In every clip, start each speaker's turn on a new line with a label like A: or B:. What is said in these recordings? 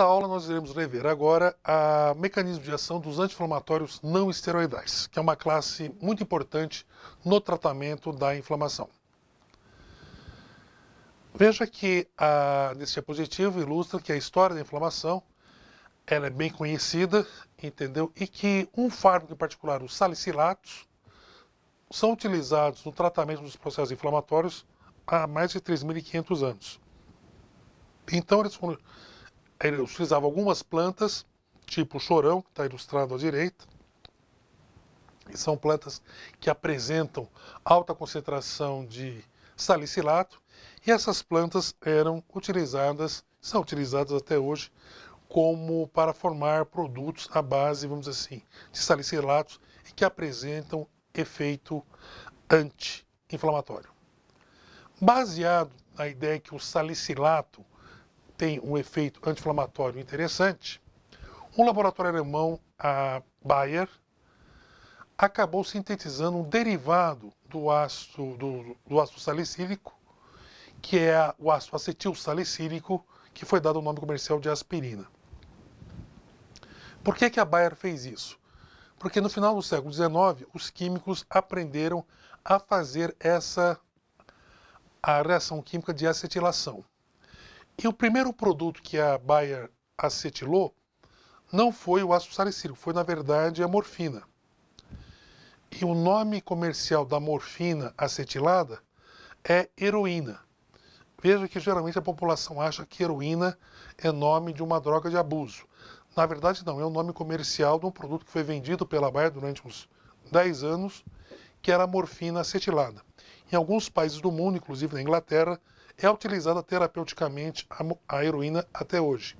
A: Nessa aula, nós iremos rever agora a mecanismo de ação dos anti-inflamatórios não esteroidais, que é uma classe muito importante no tratamento da inflamação. Veja que a, ah, nesse diapositivo ilustra que a história da inflamação ela é bem conhecida, entendeu? E que um fármaco em particular, os salicilatos, são utilizados no tratamento dos processos inflamatórios há mais de 3.500 anos. Então, eles foram eles utilizavam algumas plantas, tipo o chorão, que está ilustrado à direita, e são plantas que apresentam alta concentração de salicilato, e essas plantas eram utilizadas, são utilizadas até hoje, como para formar produtos à base, vamos dizer assim, de salicilatos e que apresentam efeito anti-inflamatório. Baseado na ideia que o salicilato tem um efeito anti-inflamatório interessante, um laboratório alemão, a Bayer, acabou sintetizando um derivado do ácido, do, do ácido salicílico, que é o ácido acetil salicílico, que foi dado o nome comercial de aspirina. Por que, que a Bayer fez isso? Porque no final do século XIX, os químicos aprenderam a fazer essa a reação química de acetilação. E o primeiro produto que a Bayer acetilou não foi o ácido salicílico, foi na verdade a morfina. E o nome comercial da morfina acetilada é heroína. Veja que geralmente a população acha que heroína é nome de uma droga de abuso. Na verdade, não, é o nome comercial de um produto que foi vendido pela Bayer durante uns 10 anos, que era a morfina acetilada. Em alguns países do mundo, inclusive na Inglaterra, é utilizada terapeuticamente a heroína até hoje.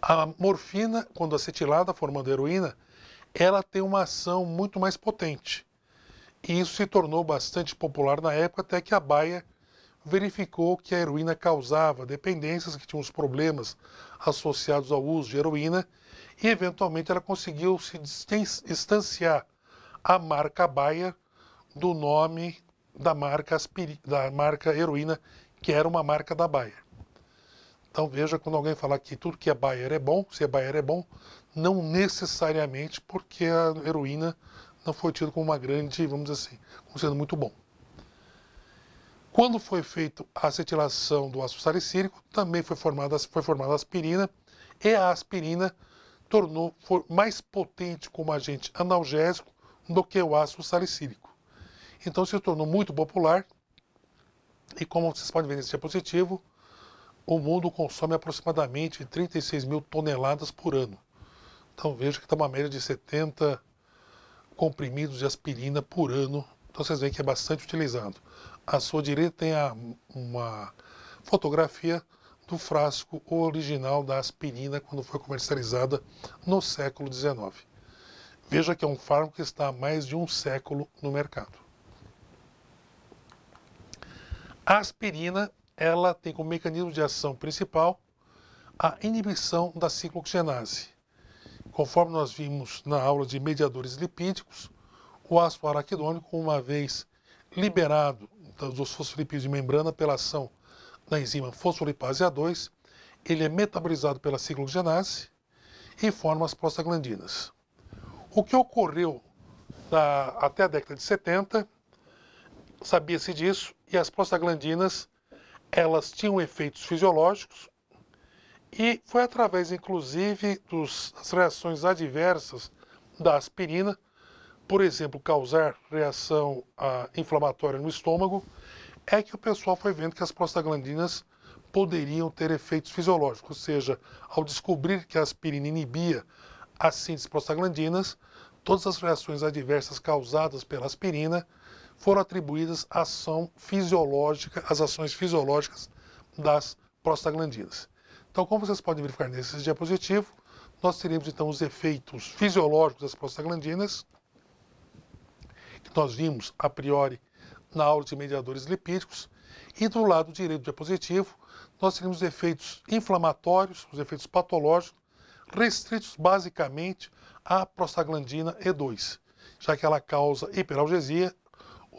A: A morfina, quando acetilada formando heroína, ela tem uma ação muito mais potente. E isso se tornou bastante popular na época até que a Bayer verificou que a heroína causava dependências que tinha uns problemas associados ao uso de heroína e eventualmente ela conseguiu se distanciar a marca Bayer do nome da marca, aspir... da marca heroína, que era uma marca da Bayer. Então veja quando alguém falar que tudo que é Bayer é bom, se é Bayer é bom, não necessariamente porque a heroína não foi tida como uma grande, vamos dizer assim, como sendo muito bom. Quando foi feita a acetilação do ácido salicílico, também foi formada, foi formada a aspirina, e a aspirina tornou mais potente como agente analgésico do que o ácido salicílico. Então se tornou muito popular e como vocês podem ver nesse diapositivo, o mundo consome aproximadamente 36 mil toneladas por ano. Então veja que está uma média de 70 comprimidos de aspirina por ano. Então vocês veem que é bastante utilizado. À sua direita tem a, uma fotografia do frasco original da aspirina quando foi comercializada no século XIX. Veja que é um fármaco que está há mais de um século no mercado. A aspirina ela tem como mecanismo de ação principal a inibição da ciclooxigenase. Conforme nós vimos na aula de mediadores lipídicos, o ácido araquidônico, uma vez liberado dos fosfolipídios de membrana pela ação da enzima fosfolipase A2, ele é metabolizado pela ciclooxigenase e forma as prostaglandinas. O que ocorreu da, até a década de 70, sabia-se disso, que as prostaglandinas elas tinham efeitos fisiológicos e foi através, inclusive, das reações adversas da aspirina, por exemplo, causar reação ah, inflamatória no estômago, é que o pessoal foi vendo que as prostaglandinas poderiam ter efeitos fisiológicos, ou seja, ao descobrir que a aspirina inibia a síntese de prostaglandinas, todas as reações adversas causadas pela aspirina foram atribuídas à ação fisiológica, às ações fisiológicas das prostaglandinas. Então, como vocês podem verificar nesse diapositivo, nós teremos então os efeitos fisiológicos das prostaglandinas, que nós vimos a priori na aula de mediadores lipídicos, e do lado direito do diapositivo, nós teremos os efeitos inflamatórios, os efeitos patológicos, restritos basicamente à prostaglandina E2, já que ela causa hiperalgesia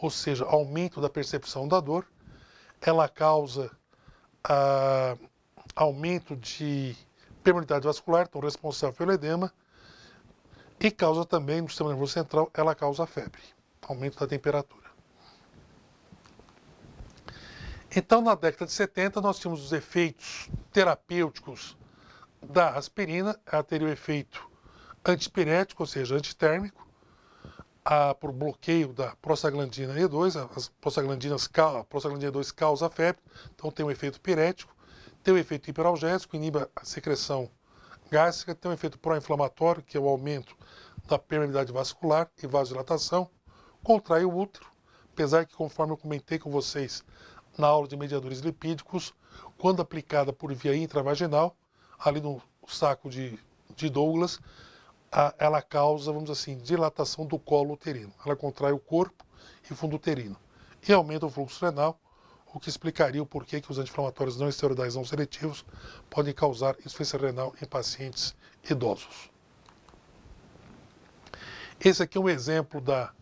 A: ou seja, aumento da percepção da dor, ela causa ah, aumento de permeabilidade vascular, então responsável pelo edema, e causa também no sistema nervoso central, ela causa febre, aumento da temperatura. Então, na década de 70, nós tínhamos os efeitos terapêuticos da aspirina, ela teria o efeito antipirético, ou seja, antitérmico, a, por bloqueio da prostaglandina E2, as prostaglandinas, a prostaglandina E2 causa febre, então tem um efeito pirético, tem um efeito hiperalgésico, inibe a secreção gástrica, tem um efeito pró-inflamatório, que é o aumento da permeabilidade vascular e vasodilatação, contrai o útero, apesar que, conforme eu comentei com vocês na aula de mediadores lipídicos, quando aplicada por via intravaginal, ali no saco de, de Douglas, ela causa, vamos assim, dilatação do colo uterino. Ela contrai o corpo e fundo uterino e aumenta o fluxo renal, o que explicaria o porquê que os anti-inflamatórios não esteroidais não seletivos podem causar insuficiência renal em pacientes idosos. Esse aqui é um exemplo da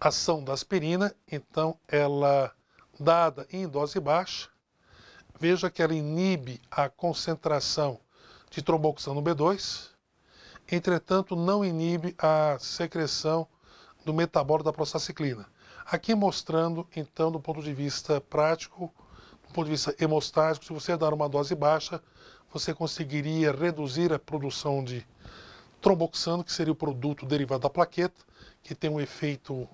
A: ação da aspirina, então ela dada em dose baixa, veja que ela inibe a concentração de tromboxano B2, entretanto não inibe a secreção do metabolo da prostaciclina. Aqui mostrando, então, do ponto de vista prático, do ponto de vista hemostático, se você dar uma dose baixa, você conseguiria reduzir a produção de tromboxano, que seria o produto derivado da plaqueta, que tem um efeito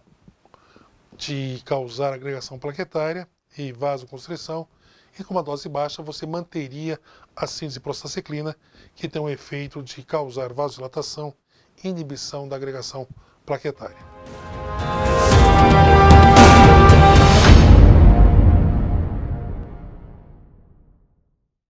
A: de causar agregação plaquetária e vasoconstrição, e com uma dose baixa você manteria a síntese prostaciclina, que tem o efeito de causar vasodilatação e inibição da agregação plaquetária.